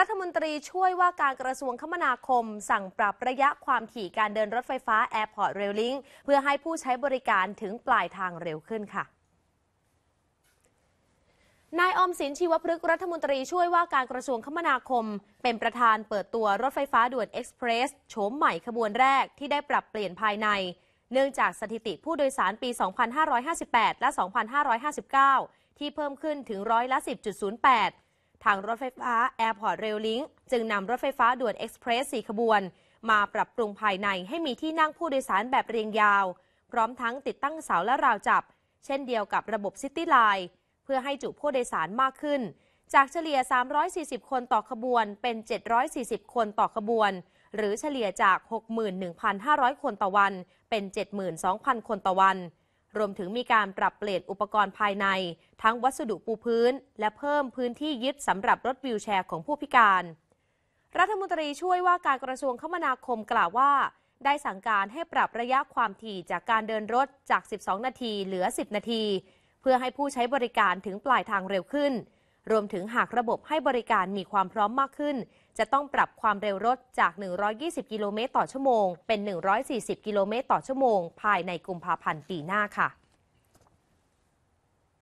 รัฐมนตรีช่วยว่าการกระทรวงคมนาคม สั่งปรับระยะความถี่การเดินรถไฟฟ้าอร์พอร์ตเรลลิงเพื่อให้ผู้ใช้บริการถึงปลายทางเร็วขึ้นค่ะ นายอมสินชีวพฤกษ์รัฐมนตรีช่วยว่าการกระทรวงคมนาคม เป็นประธานเปิดตัวรถไฟฟ้าด่วนเอ็กซ์เพรสโฉมใหม่ขบวนแรกที่ได้ปรับเปลี่ยนภายใน เนื่องจากสถิติผู้โดยสารปี 2558 และ 2559 ที่เพิ่มขึ้นถึงร้อยละ10.08ทางรถไฟฟ้า Airport Rail Link จึงนำรถไฟฟ้าด่วนเอ็กซ์เพรส4ขบวน มาปรับปรุงภายในให้มีที่นั่งผู้โดยสารแบบเรียงยาวพร้อมทั้งติดตั้งเสาและราวจับ เช่นเดียวกับระบบซิตี้ไลน์เพื่อให้จุผู้โดยสารมากขึ้น จากเฉลี่ย 340 คนต่อขบวนเป็น 740 คนต่อขบวน หรือเฉลี่ยจาก 61,500 คนต่อวัน เป็น 72,000 คนต่อวันรวมถึงมีการปรับเปลี่ยนอุปกรณ์ภายใน ทั้งวัสดุปูพื้น และเพิ่มพื้นที่ยึดสำหรับรถวิวแชร์ของผู้พิการ รัฐมนตรีช่วยว่าการกระทรวงคมนาคมกล่าวว่า ได้สั่งการให้ปรับระยะความถี่จากการเดินรถจาก 12 นาทีเหลือ 10 นาที เพื่อให้ผู้ใช้บริการถึงปลายทางเร็วขึ้นรวมถึงหากระบบให้บริการมีความพร้อมมากขึ้น จะต้องปรับความเร็วรถจาก 120 กิโลเมตรต่อชั่วโมง เป็น 140 กิโลเมตรต่อชั่วโมง ภายในกุมภาพันธ์ปีหน้าค่ะ